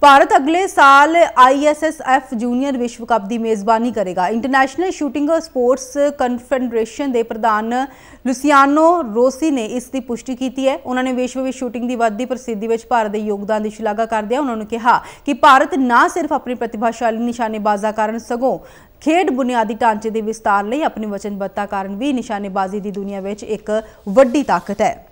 ਭਾਰਤ ਅਗਲੇ ਸਾਲ ISSF junior ਵਿਸ਼ਵ ਕੱਪ ਦੀ ਮੇਜ਼ਬਾਨੀ ਕਰੇਗਾ ਇੰਟਰਨੈਸ਼ਨਲ ਸ਼ੂਟਿੰਗ ਸਪੋਰਟਸ ਕਨਫੈਡਰੇਸ਼ਨ ਦੇ ਪ੍ਰਧਾਨ ਲੁਸੀਆਨੋ ਰੋਸੀ ਨੇ ਇਸ ਦੀ ਪੁਸ਼ਟੀ ਕੀਤੀ ਹੈ ਉਹਨਾਂ ਨੇ ਵਿਸ਼ਵ ਵਿੱਚ ਸ਼ੂਟਿੰਗ ਦੀ ਵੱਧਦੀ ਪ੍ਰਸਿੱਧੀ ਵਿੱਚ ਭਾਰਤ ਦੇ ਯੋਗਦਾਨ ਦੀ ਸ਼ਲਾਘਾ ਕਰਦਿਆਂ ਉਹਨਾਂ ਨੂੰ ਕਿਹਾ ਕਿ ਭਾਰਤ ਨਾ ਸਿਰਫ ਆਪਣੀ ਪ੍ਰਤਿਭਾਸ਼ਾਲੀ ਨਿਸ਼ਾਨੇਬਾਜ਼ਾਂ ਕਾਰਨ ਸਗੋਂ ਖੇਡ ਬੁਨਿਆਦੀ ਢਾਂਚੇ ਦੇ ਵਿਸਤਾਰ ਲਈ ਆਪਣੀ ਵਚਨਬੱਧਤਾ ਕਾਰਨ ਵੀ ਨਿਸ਼ਾਨੇਬਾਜ਼ੀ ਦੀ ਦੁਨੀਆ ਵਿੱਚ ਇੱਕ ਵੱਡੀ ਤਾਕਤ ਹੈ